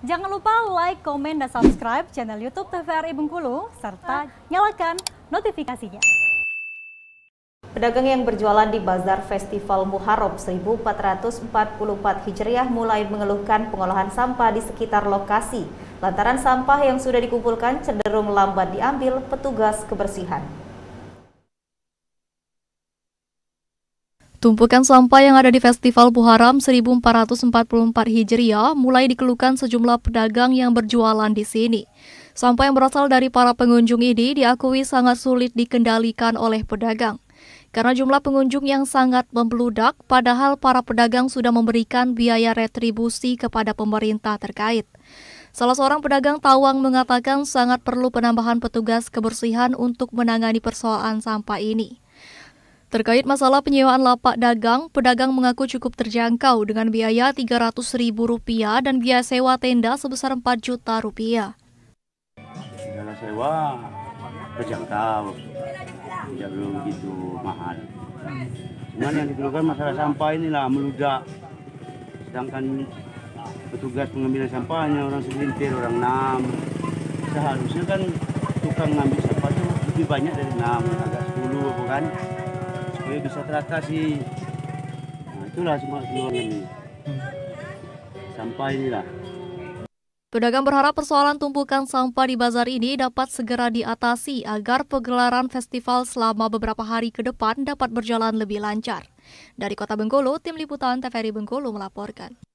Jangan lupa like, komen, dan subscribe channel YouTube TVRI Bengkulu, serta nyalakan notifikasinya. Pedagang yang berjualan di Bazar Festival Muharram 1444 Hijriah mulai mengeluhkan pengolahan sampah di sekitar lokasi. Lantaran sampah yang sudah dikumpulkan cenderung lambat diambil petugas kebersihan. Tumpukan sampah yang ada di Festival Buharam 1444 Hijriah mulai dikeluhkan sejumlah pedagang yang berjualan di sini. Sampah yang berasal dari para pengunjung ini diakui sangat sulit dikendalikan oleh pedagang. Karena jumlah pengunjung yang sangat membludak, padahal para pedagang sudah memberikan biaya retribusi kepada pemerintah terkait. Salah seorang pedagang Tawang mengatakan sangat perlu penambahan petugas kebersihan untuk menangani persoalan sampah ini. Terkait masalah penyewaan lapak dagang, pedagang mengaku cukup terjangkau dengan biaya Rp300.000 dan biaya sewa tenda sebesar Rp4 juta. Rupiah. Segala sewa terjangkau, ya belum gitu mahal. Cuman yang dikeluhkan masalah sampah inilah meludak. Sedangkan petugas pengambilan sampahnya orang segelintir, orang enam. Seharusnya kan tukang ngambil sampah itu lebih banyak dari enam, agak sepuluh, bukan? dia bisa teratasi nah, itulah semua keluarga ini sampai inilah Pedagang berharap persoalan tumpukan sampah di bazar ini dapat segera diatasi agar pegelaran festival selama beberapa hari ke depan dapat berjalan lebih lancar. Dari Kota Bengkulu, Tim Liputan TVRI Bengkulu melaporkan.